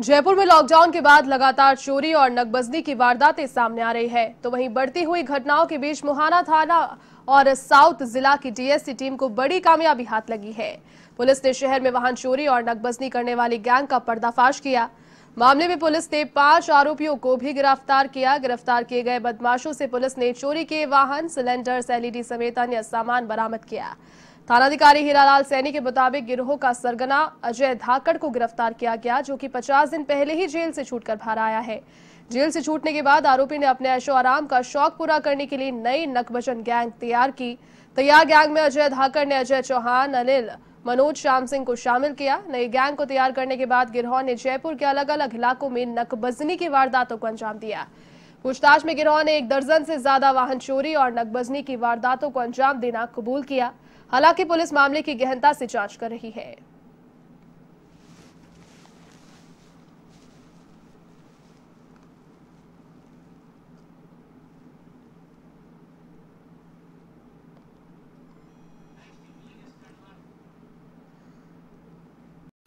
जयपुर में लॉकडाउन के बाद लगातार चोरी और नकबजनी की वारदातें सामने आ रही है तो वहीं बढ़ती हुई घटनाओं के बीच मुहाना थाना और साउथ जिला की डीएससी टीम को बड़ी कामयाबी हाथ लगी है पुलिस ने शहर में वाहन चोरी और नकबजनी करने वाली गैंग का पर्दाफाश किया मामले में पुलिस ने पांच आरोपियों को भी गिरफ्तार किया गिरफ्तार किए गए बदमाशों से पुलिस ने चोरी के वाहन सिलेंडर्स एलईडी समेत अन्य सामान बरामद किया थानाधिकारी हीरालाल सैनी के मुताबिक गिरोह का सरगना अजय धाकड़ को गिरफ्तार किया गया जो कि 50 दिन पहले ही जेल से छूटकर बाहर आया है जेल से छूटने के बाद आरोपी ने अपने ऐशो आराम का शौक पूरा करने के लिए नई नकबचन गैंग तैयार की तैयार गैंग में अजय धाकड़ ने अजय चौहान अनिल मनोज श्याम सिंह को शामिल किया नई गैंग को तैयार करने के बाद गिरोह ने जयपुर के अलग अलग इलाकों में नकबजनी की वारदातों को अंजाम दिया पूछताछ में गिरोह ने एक दर्जन से ज्यादा वाहन चोरी और नकबजनी की वारदातों को अंजाम देना कबूल किया हालांकि पुलिस मामले की गहनता से जांच कर रही है